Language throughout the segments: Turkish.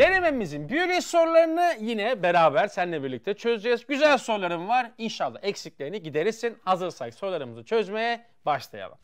Denememizin biyoloji sorularını yine beraber seninle birlikte çözeceğiz. Güzel sorularım var. İnşallah eksiklerini giderirsin. Hazırsak sorularımızı çözmeye başlayalım.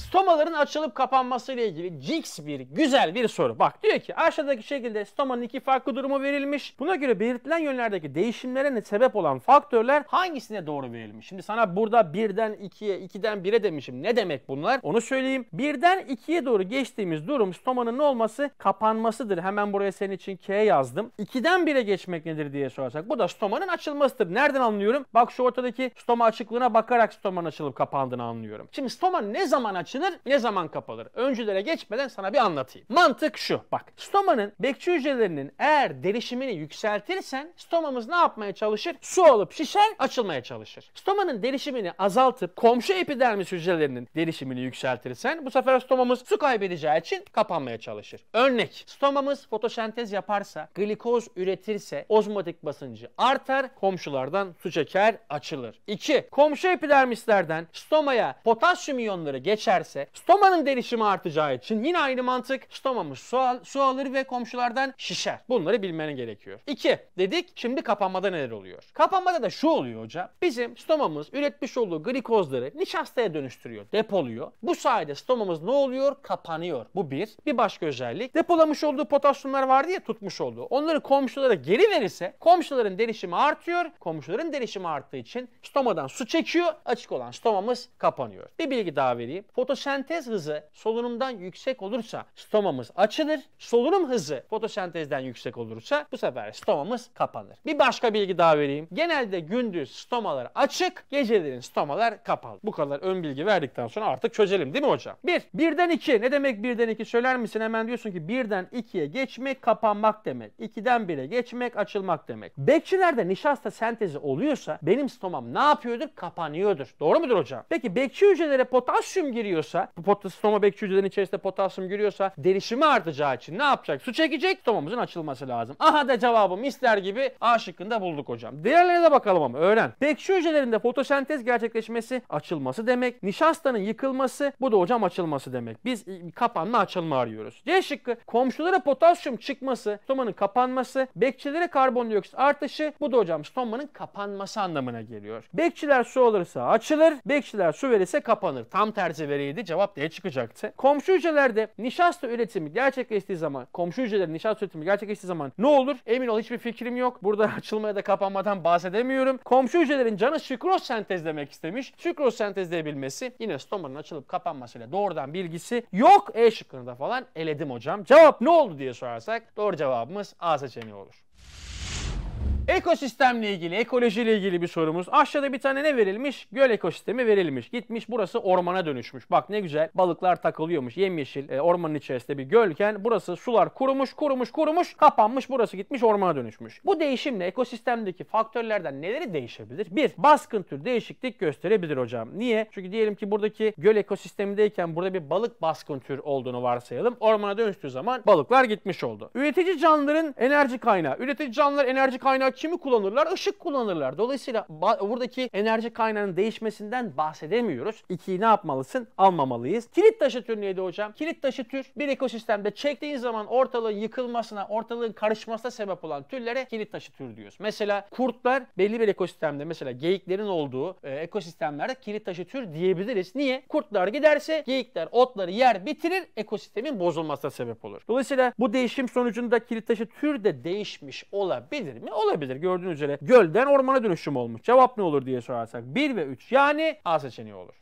Stomaların açılıp kapanması ile ilgili jiks bir güzel bir soru. Bak diyor ki aşağıdaki şekilde stomanın iki farklı durumu verilmiş. Buna göre belirtilen yönlerdeki değişimlere ne sebep olan faktörler hangisine doğru verilmiş? Şimdi sana burada 1'den 2'ye, 2'den bire demişim. Ne demek bunlar? Onu söyleyeyim. 1'den ikiye doğru geçtiğimiz durum stomanın ne olması? Kapanmasıdır. Hemen buraya senin için K yazdım. İkiden bire geçmek nedir diye sorarsak bu da stomanın açılmasıdır. Nereden anlıyorum? Bak şu ortadaki stoma açıklığına bakarak stomanın açılıp kapandığını anlıyorum. Şimdi stoma ne zaman açılır? açılır, ne zaman kapanır? Öncülere geçmeden sana bir anlatayım. Mantık şu bak. Stomanın bekçi hücrelerinin eğer derişimini yükseltirsen stomamız ne yapmaya çalışır? Su alıp şişer, açılmaya çalışır. Stomanın derişimini azaltıp komşu epidermis hücrelerinin derişimini yükseltirsen bu sefer stomamız su kaybedeceği için kapanmaya çalışır. Örnek. Stomamız fotosentez yaparsa, glikoz üretirse ozmotik basıncı artar, komşulardan su çeker, açılır. 2. Komşu epidermislerden stomaya potasyum iyonları geçer giderse stomanın derişimi artacağı için yine aynı mantık stomamız su, al su alır ve komşulardan şişer. Bunları bilmeni gerekiyor. 2. Dedik şimdi kapanmada neler oluyor? Kapanmada da şu oluyor hocam. Bizim stomamız üretmiş olduğu glikozları nişastaya dönüştürüyor, depoluyor. Bu sayede stomamız ne oluyor? Kapanıyor. Bu bir. Bir başka özellik. Depolamış olduğu potasyumlar vardı ya tutmuş olduğu. Onları komşulara geri verirse komşuların derişimi artıyor. Komşuların derişimi arttığı için stomadan su çekiyor. Açık olan stomamız kapanıyor. Bir bilgi daha vereyim. Foto Fotosentez hızı solunumdan yüksek olursa stomamız açılır. Solunum hızı fotosentezden yüksek olursa bu sefer stomamız kapanır. Bir başka bilgi daha vereyim. Genelde gündüz stomalar açık, gecelerin stomalar kapalı. Bu kadar ön bilgi verdikten sonra artık çözelim değil mi hocam? Bir, birden iki. Ne demek birden iki söyler misin? Hemen diyorsun ki birden ikiye geçmek kapanmak demek. 2'den 1'e geçmek açılmak demek. Bekçilerde nişasta sentezi oluyorsa benim stomam ne yapıyordur? Kapanıyordur. Doğru mudur hocam? Peki bekçi hücrelere potasyum giriyor giriyorsa, bu bekçi hücrelerin içerisinde potasyum giriyorsa derişimi artacağı için ne yapacak? Su çekecek, Tomamızın açılması lazım. Aha da cevabım ister gibi A şıkkında bulduk hocam. Diğerlerine de bakalım ama öğren. Bekçi hücrelerinde fotosentez gerçekleşmesi açılması demek. Nişastanın yıkılması bu da hocam açılması demek. Biz e, kapanma açılma arıyoruz. C şıkkı komşulara potasyum çıkması, stomanın kapanması, bekçilere karbondioksit artışı bu da hocam stomanın kapanması anlamına geliyor. Bekçiler su alırsa açılır, bekçiler su verirse kapanır. Tam tersi verir hücreleriydi. Cevap diye çıkacaktı. Komşu hücrelerde nişasta üretimi gerçekleştiği zaman, komşu hücrelerin nişasta üretimi gerçekleştiği zaman ne olur? Emin ol hiçbir fikrim yok. Burada açılmaya da kapanmadan bahsedemiyorum. Komşu hücrelerin canı şükroz sentez demek istemiş. Şükroz sentezleyebilmesi yine stomanın açılıp kapanmasıyla doğrudan bilgisi yok. E şıkkını da falan eledim hocam. Cevap ne oldu diye sorarsak doğru cevabımız A seçeneği olur. Ekosistemle ilgili, ekolojiyle ilgili bir sorumuz. Aşağıda bir tane ne verilmiş? Göl ekosistemi verilmiş. Gitmiş burası ormana dönüşmüş. Bak ne güzel balıklar takılıyormuş. Yemyeşil e, ormanın içerisinde bir gölken burası sular kurumuş, kurumuş, kurumuş, kapanmış. Burası gitmiş ormana dönüşmüş. Bu değişimle ekosistemdeki faktörlerden neleri değişebilir? Bir, baskın tür değişiklik gösterebilir hocam. Niye? Çünkü diyelim ki buradaki göl ekosistemindeyken burada bir balık baskın tür olduğunu varsayalım. Ormana dönüştüğü zaman balıklar gitmiş oldu. Üretici canlıların enerji kaynağı. Üretici canlılar enerji kaynağı olarak kimi kullanırlar? Işık kullanırlar. Dolayısıyla buradaki enerji kaynağının değişmesinden bahsedemiyoruz. İkiyi ne yapmalısın? Almamalıyız. Kilit taşı tür neydi hocam? Kilit taşı tür bir ekosistemde çektiğin zaman ortalığın yıkılmasına, ortalığın karışmasına sebep olan türlere kilit taşı tür diyoruz. Mesela kurtlar belli bir ekosistemde mesela geyiklerin olduğu e, ekosistemlerde kilit taşı tür diyebiliriz. Niye? Kurtlar giderse geyikler otları yer bitirir ekosistemin bozulmasına sebep olur. Dolayısıyla bu değişim sonucunda kilit taşı tür de değişmiş olabilir mi? Olabilir olabilir. Gördüğünüz üzere gölden ormana dönüşüm olmuş. Cevap ne olur diye sorarsak 1 ve 3 yani A seçeneği olur.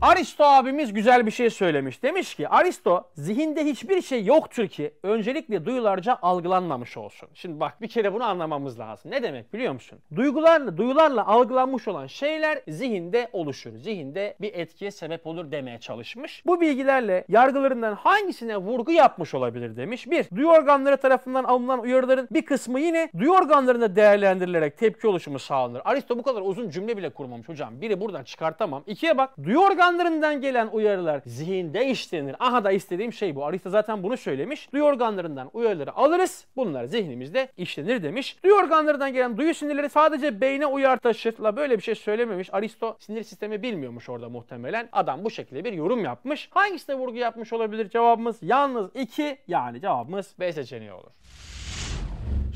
Aristo abimiz güzel bir şey söylemiş. Demiş ki Aristo zihinde hiçbir şey yoktur ki öncelikle duyularca algılanmamış olsun. Şimdi bak bir kere bunu anlamamız lazım. Ne demek biliyor musun? Duygularla, duyularla algılanmış olan şeyler zihinde oluşur. Zihinde bir etkiye sebep olur demeye çalışmış. Bu bilgilerle yargılarından hangisine vurgu yapmış olabilir demiş. Bir, duyu organları tarafından alınan uyarıların bir kısmı yine duyu organlarında değerlendirilerek tepki oluşumu sağlanır. Aristo bu kadar uzun cümle bile kurmamış hocam. Biri buradan çıkartamam. İkiye bak. Duyu organ organlarından gelen uyarılar zihinde işlenir. Aha da istediğim şey bu. Arista zaten bunu söylemiş. Duyu organlarından uyarıları alırız. Bunlar zihnimizde işlenir demiş. Duyu organlarından gelen duyu sinirleri sadece beyne uyar taşır. böyle bir şey söylememiş. Aristo sinir sistemi bilmiyormuş orada muhtemelen. Adam bu şekilde bir yorum yapmış. Hangisine vurgu yapmış olabilir cevabımız? Yalnız iki yani cevabımız B seçeneği olur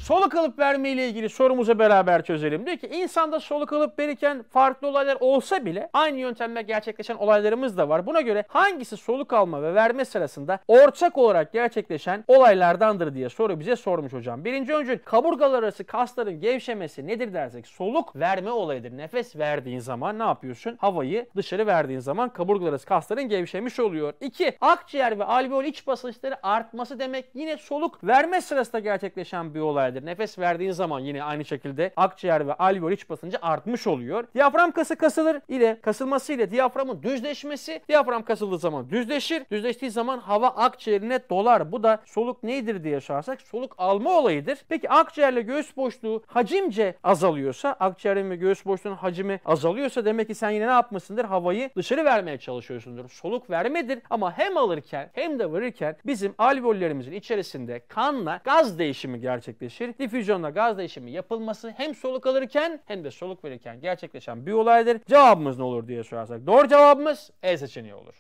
soluk alıp verme ile ilgili sorumuzu beraber çözelim. Diyor ki insanda soluk alıp verirken farklı olaylar olsa bile aynı yöntemle gerçekleşen olaylarımız da var. Buna göre hangisi soluk alma ve verme sırasında ortak olarak gerçekleşen olaylardandır diye soru bize sormuş hocam. Birinci öncül kaburgalar arası kasların gevşemesi nedir dersek soluk verme olayıdır. Nefes verdiğin zaman ne yapıyorsun? Havayı dışarı verdiğin zaman kaburgalar arası kasların gevşemiş oluyor. 2. Akciğer ve alveol iç basınçları artması demek yine soluk verme sırasında gerçekleşen bir olay akciğerdir. Nefes verdiğin zaman yine aynı şekilde akciğer ve alveol iç basıncı artmış oluyor. Diyafram kası kasılır ile kasılması ile diyaframın düzleşmesi. Diyafram kasıldığı zaman düzleşir. Düzleştiği zaman hava akciğerine dolar. Bu da soluk nedir diye sorarsak soluk alma olayıdır. Peki akciğerle göğüs boşluğu hacimce azalıyorsa, akciğerin ve göğüs boşluğunun hacmi azalıyorsa demek ki sen yine ne yapmışsındır? Havayı dışarı vermeye çalışıyorsundur. Soluk vermedir ama hem alırken hem de verirken bizim alveollerimizin içerisinde kanla gaz değişimi gerçekleşir gerçekleşir. Difüzyonla gaz değişimi yapılması hem soluk alırken hem de soluk verirken gerçekleşen bir olaydır. Cevabımız ne olur diye sorarsak doğru cevabımız E seçeneği olur.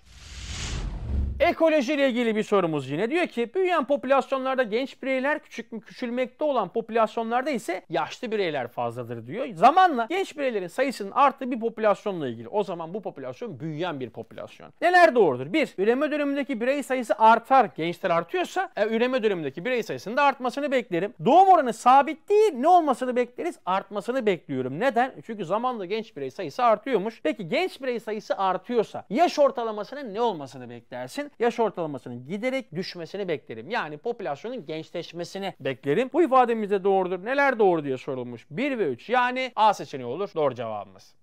Ekolojiyle ilgili bir sorumuz yine. Diyor ki büyüyen popülasyonlarda genç bireyler küçük küçülmekte olan popülasyonlarda ise yaşlı bireyler fazladır diyor. Zamanla genç bireylerin sayısının arttığı bir popülasyonla ilgili. O zaman bu popülasyon büyüyen bir popülasyon. Neler doğrudur? Bir, üreme dönemindeki birey sayısı artar. Gençler artıyorsa e, üreme dönemindeki birey sayısının da artmasını beklerim. Doğum oranı sabit değil. Ne olmasını bekleriz? Artmasını bekliyorum. Neden? Çünkü zamanla genç birey sayısı artıyormuş. Peki genç birey sayısı artıyorsa yaş ortalamasının ne olmasını beklersin? yaş ortalamasının giderek düşmesini beklerim. Yani popülasyonun gençleşmesini beklerim. Bu ifademiz de doğrudur. Neler doğru diye sorulmuş. 1 ve 3 yani A seçeneği olur. Doğru cevabımız.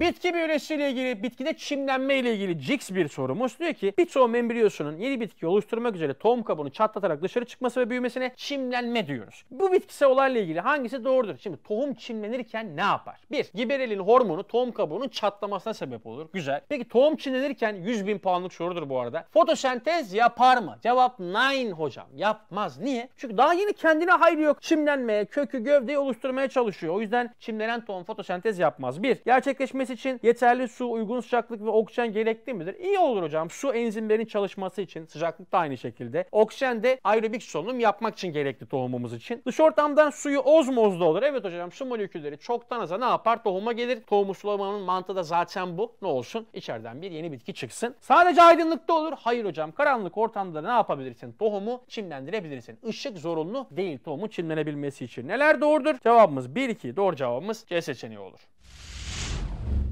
Bitki biyolojisiyle ilgili, bitkide çimlenme ile ilgili Cix bir sorumuz. Diyor ki bitoğum embriyosunun yeni bitki oluşturmak üzere tohum kabuğunu çatlatarak dışarı çıkması ve büyümesine çimlenme diyoruz. Bu bitkisel olayla ilgili hangisi doğrudur? Şimdi tohum çimlenirken ne yapar? Bir Giberelin hormonu tohum kabuğunun çatlamasına sebep olur. Güzel. Peki tohum çimlenirken 100 bin puanlık sorudur bu arada. Fotosentez yapar mı? Cevap nine hocam. Yapmaz. Niye? Çünkü daha yeni kendine hayır yok. Çimlenmeye, kökü, gövdeyi oluşturmaya çalışıyor. O yüzden çimlenen tohum fotosentez yapmaz. Bir gerçekleşmesi Üretilmesi için yeterli su, uygun sıcaklık ve oksijen gerekli midir? İyi olur hocam. Su enzimlerin çalışması için sıcaklık da aynı şekilde. Oksijen de aerobik solunum yapmak için gerekli tohumumuz için. Dış ortamdan suyu ozmozda olur. Evet hocam su molekülleri çoktan aza ne yapar? Tohuma gelir. Tohumu sulamanın mantığı da zaten bu. Ne olsun? İçeriden bir yeni bitki çıksın. Sadece aydınlıkta olur. Hayır hocam. Karanlık ortamda ne yapabilirsin? Tohumu çimlendirebilirsin. Işık zorunlu değil tohumu çimlenebilmesi için. Neler doğrudur? Cevabımız 1-2. Doğru cevabımız C seçeneği olur.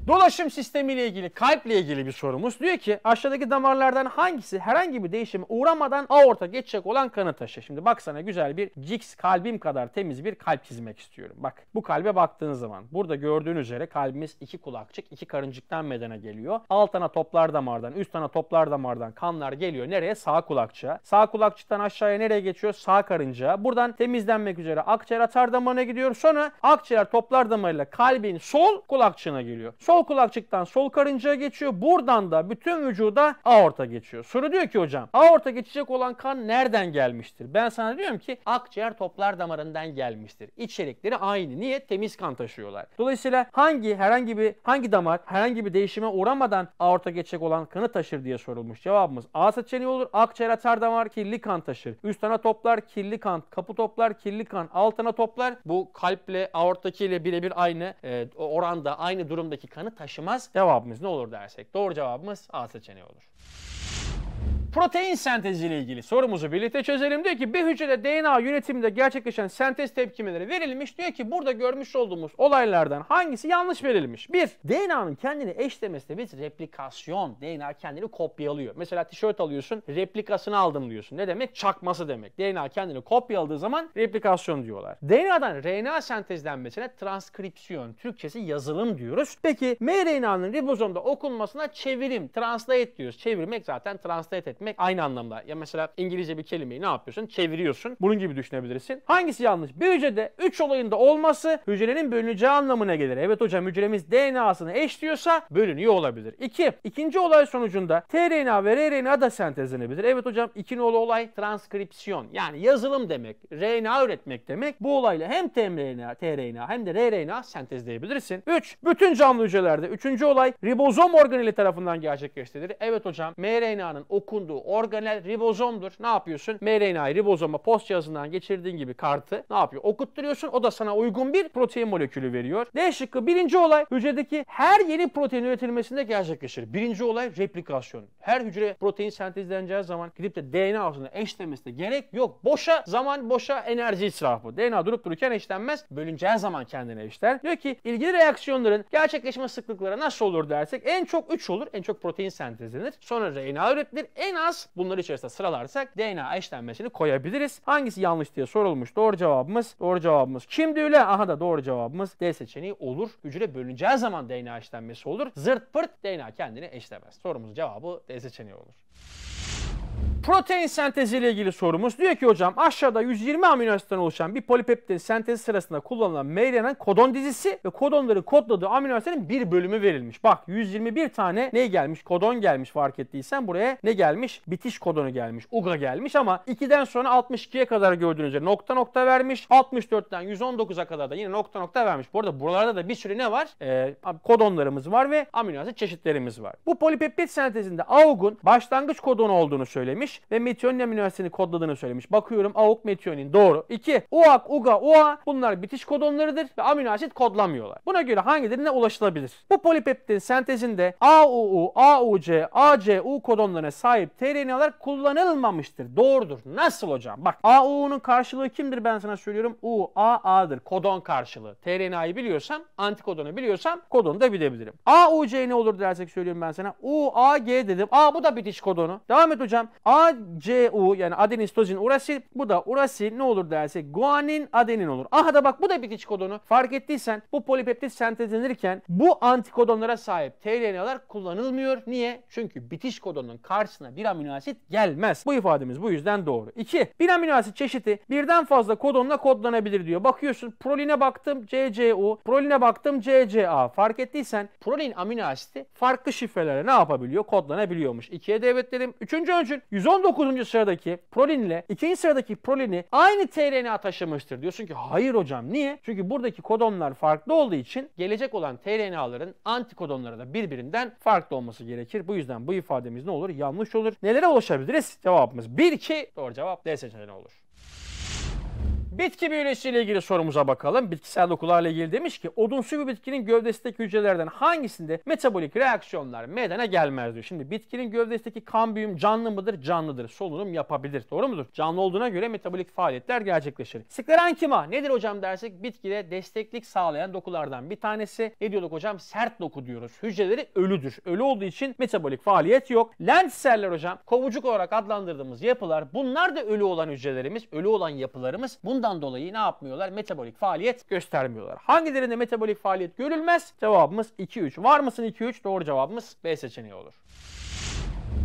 Dolaşım sistemiyle ilgili, kalple ilgili bir sorumuz. Diyor ki aşağıdaki damarlardan hangisi herhangi bir değişime uğramadan aorta geçecek olan kanı taşı. Şimdi baksana güzel bir jiks kalbim kadar temiz bir kalp çizmek istiyorum. Bak bu kalbe baktığınız zaman burada gördüğünüz üzere kalbimiz iki kulakçık, iki karıncıktan meydana geliyor. Alt ana toplar damardan, üst ana toplar damardan kanlar geliyor. Nereye? Sağ kulakçığa. Sağ kulakçıktan aşağıya nereye geçiyor? Sağ karıncağa. Buradan temizlenmek üzere akciğer atar damarına gidiyor. Sonra akciğer toplar damarıyla kalbin sol kulakçığına geliyor. Sol Sol kulakçıktan sol karıncaya geçiyor. Buradan da bütün vücuda aorta geçiyor. Soru diyor ki hocam aorta geçecek olan kan nereden gelmiştir? Ben sana diyorum ki akciğer toplar damarından gelmiştir. İçerikleri aynı. Niye? Temiz kan taşıyorlar. Dolayısıyla hangi herhangi bir hangi damar herhangi bir değişime uğramadan aorta geçecek olan kanı taşır diye sorulmuş. Cevabımız A seçeneği olur. Akciğer atar damar kirli kan taşır. Üst ana toplar kirli kan. Kapı toplar kirli kan. Altına toplar. Bu kalple aorttakiyle birebir aynı e, oranda aynı durumdaki kan kanı taşımaz. Cevabımız ne olur dersek doğru cevabımız A seçeneği olur. Protein sentezi ile ilgili sorumuzu birlikte çözelim. Diyor ki bir hücrede DNA yönetiminde gerçekleşen sentez tepkimeleri verilmiş. Diyor ki burada görmüş olduğumuz olaylardan hangisi yanlış verilmiş? Bir, DNA'nın kendini eşlemesine biz replikasyon. DNA kendini kopyalıyor. Mesela tişört alıyorsun replikasını aldım diyorsun. Ne demek? Çakması demek. DNA kendini kopyaladığı zaman replikasyon diyorlar. DNA'dan RNA sentezlenmesine transkripsiyon. Türkçesi yazılım diyoruz. Peki mRNA'nın ribozomda okunmasına çevirim, translate diyoruz. Çevirmek zaten translate etmek etmek aynı anlamda. Ya mesela İngilizce bir kelimeyi ne yapıyorsun? Çeviriyorsun. Bunun gibi düşünebilirsin. Hangisi yanlış? Bir hücrede 3 olayında olması hücrenin bölüneceği anlamına gelir. Evet hocam hücremiz DNA'sını eşliyorsa bölünüyor olabilir. 2. İki, ikinci olay sonucunda tRNA ve rRNA da sentezlenebilir. Evet hocam iki nolu olay transkripsiyon. Yani yazılım demek. RNA üretmek demek. Bu olayla hem tRNA tRNA hem de rRNA sentezleyebilirsin. 3. Bütün canlı hücrelerde üçüncü olay ribozom organeli tarafından gerçekleştirilir. Evet hocam mRNA'nın okunduğu olduğu organel ribozomdur. Ne yapıyorsun? mRNA'yı ribozoma post cihazından geçirdiğin gibi kartı ne yapıyor? Okutturuyorsun. O da sana uygun bir protein molekülü veriyor. D şıkkı birinci olay hücredeki her yeni protein üretilmesinde gerçekleşir. Birinci olay replikasyon. Her hücre protein sentezleneceği zaman gidip de DNA arasında eşlemesi gerek yok. Boşa zaman boşa enerji israfı. DNA durup dururken eşlenmez. Bölüneceği zaman kendine eşler. Diyor ki ilgili reaksiyonların gerçekleşme sıklıkları nasıl olur dersek en çok 3 olur. En çok protein sentezlenir. Sonra RNA üretilir. En yapacağız. Bunları içerisinde sıralarsak DNA eşlenmesini koyabiliriz. Hangisi yanlış diye sorulmuş. Doğru cevabımız, doğru cevabımız kimdi öyle? Aha da doğru cevabımız D seçeneği olur. Hücre bölüneceği zaman DNA eşlenmesi olur. Zırt pırt DNA kendini eşlemez. Sorumuzun cevabı D seçeneği olur. Protein sentezi ile ilgili sorumuz. Diyor ki hocam aşağıda 120 amino asitten oluşan bir polipeptin sentezi sırasında kullanılan meylenin kodon dizisi ve kodonları kodladığı amino asitlerin bir bölümü verilmiş. Bak 121 tane ne gelmiş? Kodon gelmiş fark ettiysen buraya ne gelmiş? Bitiş kodonu gelmiş. UGA gelmiş ama 2'den sonra 62'ye kadar gördüğünüz üzere nokta nokta vermiş. 64'ten 119'a kadar da yine nokta nokta vermiş. Bu arada buralarda da bir sürü ne var? Ee, kodonlarımız var ve amino asit çeşitlerimiz var. Bu polipeptit sentezinde AUG'un başlangıç kodonu olduğunu söylemiş yazmış ve metionin aminoasitini kodladığını söylemiş. Bakıyorum AUK metionin doğru. 2. UAK, UGA, UA bunlar bitiş kodonlarıdır ve aminoasit kodlamıyorlar. Buna göre hangilerine ulaşılabilir? Bu polipeptin sentezinde AUU, AUC, ACU kodonlarına sahip tRNA'lar kullanılmamıştır. Doğrudur. Nasıl hocam? Bak AUU'nun karşılığı kimdir ben sana söylüyorum? UAA'dır Kodon karşılığı. tRNA'yı biliyorsam, antikodonu biliyorsam kodonu da bilebilirim. AUC ne olur dersek söylüyorum ben sana. UAG dedim. Aa bu da bitiş kodonu. Devam et hocam. A ACU yani adenin adenistozin urasil. Bu da urasil ne olur derse guanin adenin olur. Aha da bak bu da bitiş kodonu. Fark ettiysen bu polipeptit sentezlenirken bu antikodonlara sahip tRNA'lar kullanılmıyor. Niye? Çünkü bitiş kodonunun karşısına bir amino asit gelmez. Bu ifademiz bu yüzden doğru. 2. Bir amino asit çeşidi birden fazla kodonla kodlanabilir diyor. Bakıyorsun proline baktım CCU, proline baktım CCA. Fark ettiysen prolin amino asiti farklı şifrelere ne yapabiliyor? Kodlanabiliyormuş. 2'ye devretledim. 3. öncül 110 19. sıradaki prolin ile 2. sıradaki prolini aynı TRNA taşımıştır. Diyorsun ki hayır hocam niye? Çünkü buradaki kodonlar farklı olduğu için gelecek olan tRNA'ların antikodonları da birbirinden farklı olması gerekir. Bu yüzden bu ifademiz ne olur? Yanlış olur. Nelere ulaşabiliriz? Cevabımız 1 2 doğru cevap D seçeneği olur. Bitki büyülesiyle ilgili sorumuza bakalım. Bitkisel dokularla ilgili demiş ki odunsu bir bitkinin gövdesindeki hücrelerden hangisinde metabolik reaksiyonlar meydana gelmez diyor. Şimdi bitkinin gövdesindeki kan büyüm canlı mıdır? Canlıdır. Solunum yapabilir. Doğru mudur? Canlı olduğuna göre metabolik faaliyetler gerçekleşir. Siklarenkima nedir hocam dersek bitkide desteklik sağlayan dokulardan bir tanesi. Ne diyorduk hocam? Sert doku diyoruz. Hücreleri ölüdür. Ölü olduğu için metabolik faaliyet yok. Lentisseller hocam kovucuk olarak adlandırdığımız yapılar bunlar da ölü olan hücrelerimiz, ölü olan yapılarımız. Bunlar Bundan dolayı ne yapmıyorlar? Metabolik faaliyet göstermiyorlar. Hangilerinde metabolik faaliyet görülmez? Cevabımız 2-3. Var mısın 2-3? Doğru cevabımız B seçeneği olur.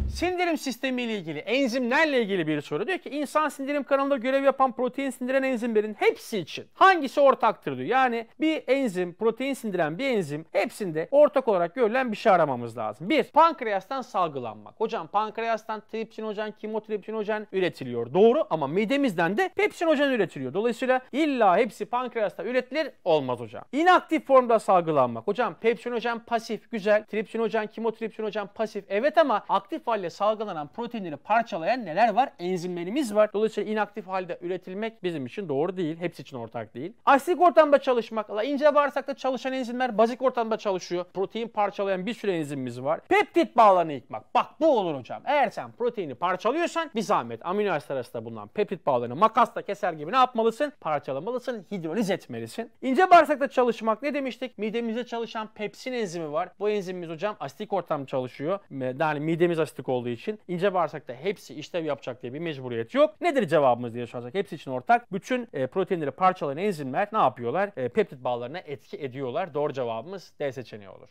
Sindirim sistemi ile ilgili, enzimlerle ilgili bir soru. Diyor ki insan sindirim kanalında görev yapan protein sindiren enzimlerin hepsi için hangisi ortaktır diyor. Yani bir enzim, protein sindiren bir enzim hepsinde ortak olarak görülen bir şey aramamız lazım. Bir, pankreastan salgılanmak. Hocam pankreastan tripsinojen, kimotripsinojen üretiliyor. Doğru ama midemizden de pepsinojen üretiliyor. Dolayısıyla illa hepsi pankreasta üretilir olmaz hocam. İnaktif formda salgılanmak. Hocam pepsinojen pasif güzel, tripsinojen, kimotripsinojen pasif evet ama aktif hal ile salgılanan proteinleri parçalayan neler var? Enzimlerimiz var. Dolayısıyla inaktif halde üretilmek bizim için doğru değil. Hepsi için ortak değil. Asidik ortamda çalışmak. ince bağırsakta çalışan enzimler bazik ortamda çalışıyor. Protein parçalayan bir sürü enzimimiz var. Peptit bağlarını yıkmak. Bak bu olur hocam. Eğer sen proteini parçalıyorsan bir zahmet amino asit arasında bulunan peptit bağlarını makasla keser gibi ne yapmalısın? Parçalamalısın, hidroliz etmelisin. İnce bağırsakta çalışmak ne demiştik? Midemizde çalışan pepsin enzimi var. Bu enzimimiz hocam asidik ortam çalışıyor. Yani midemiz asidik bağışıklık olduğu için ince bağırsakta hepsi işlem yapacak diye bir mecburiyet yok. Nedir cevabımız diye soracak. Hepsi için ortak. Bütün e, proteinleri parçalayan enzimler ne yapıyorlar? E, peptit bağlarına etki ediyorlar. Doğru cevabımız D seçeneği olur.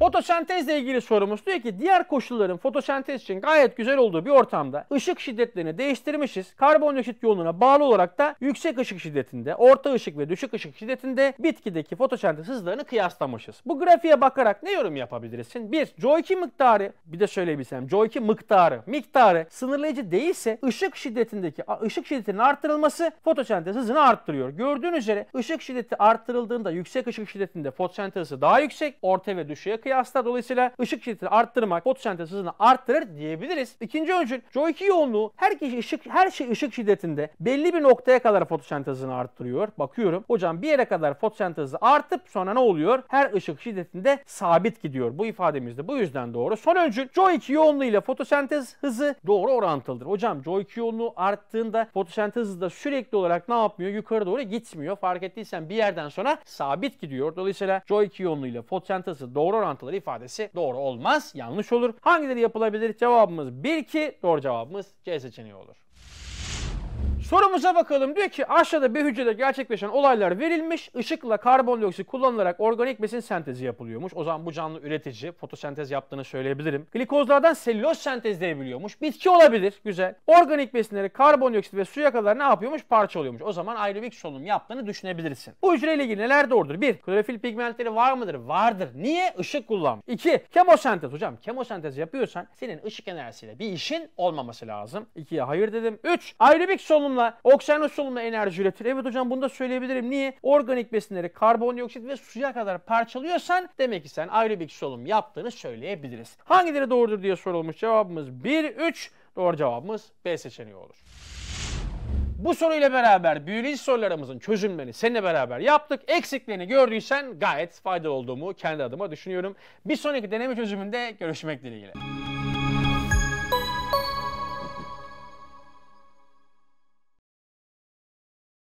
Fotosentezle ilgili sorumuz diyor ki diğer koşulların fotosentez için gayet güzel olduğu bir ortamda ışık şiddetlerini değiştirmişiz. Karbondioksit yoğunluğuna bağlı olarak da yüksek ışık şiddetinde, orta ışık ve düşük ışık şiddetinde bitkideki fotosentez hızlarını kıyaslamışız. Bu grafiğe bakarak ne yorum yapabilirsin? 1. CO2 miktarı, bir de söyleyebilsem CO2 miktarı, miktarı sınırlayıcı değilse ışık şiddetindeki ışık şiddetinin arttırılması fotosentez hızını arttırıyor. Gördüğünüz üzere ışık şiddeti arttırıldığında yüksek ışık şiddetinde fotosentez hızı daha yüksek, orta ve düşüğe kıyaslanıyor kıyasla dolayısıyla ışık şiddetini arttırmak fotosentez hızını arttırır diyebiliriz. İkinci öncül CO2 yoğunluğu her kişi ışık her şey ışık şiddetinde belli bir noktaya kadar fotosentez hızını arttırıyor. Bakıyorum. Hocam bir yere kadar fotosentez hızı artıp sonra ne oluyor? Her ışık şiddetinde sabit gidiyor. Bu ifademizde bu yüzden doğru. Son öncül CO2 yoğunluğu ile fotosentez hızı doğru orantılıdır. Hocam CO2 yoğunluğu arttığında fotosentez hızı da sürekli olarak ne yapmıyor? Yukarı doğru gitmiyor. Fark ettiysen bir yerden sonra sabit gidiyor. Dolayısıyla CO2 yoğunluğu ile fotosentez hızı doğru orantılı bağlantıları ifadesi doğru olmaz. Yanlış olur. Hangileri yapılabilir? Cevabımız 1 ki Doğru cevabımız C seçeneği olur. Sorumuza bakalım. Diyor ki aşağıda bir hücrede gerçekleşen olaylar verilmiş. Işıkla karbondioksit kullanılarak organik besin sentezi yapılıyormuş. O zaman bu canlı üretici fotosentez yaptığını söyleyebilirim. Glikozlardan selüloz sentezleyebiliyormuş. Bitki olabilir. Güzel. Organik besinleri karbondioksit ve suya kadar ne yapıyormuş? Parçalıyormuş. O zaman aerobik solunum yaptığını düşünebilirsin. Bu hücreyle ilgili neler doğrudur? 1. Klorofil pigmentleri var mıdır? Vardır. Niye? Işık kullan. 2. Kemosentez. Hocam kemosentez yapıyorsan senin ışık enerjisiyle bir işin olmaması lazım. 2'ye hayır dedim. 3. Aerobik solunum bununla okyanus solunma enerji üretir. Evet hocam bunu da söyleyebilirim. Niye? Organik besinleri karbondioksit ve suya kadar parçalıyorsan demek ki sen ayrı bir solunum yaptığını söyleyebiliriz. Hangileri doğrudur diye sorulmuş cevabımız 1, 3. Doğru cevabımız B seçeneği olur. Bu soruyla beraber biyoloji sorularımızın çözümlerini seninle beraber yaptık. Eksiklerini gördüysen gayet faydalı olduğumu kendi adıma düşünüyorum. Bir sonraki deneme çözümünde görüşmek dileğiyle.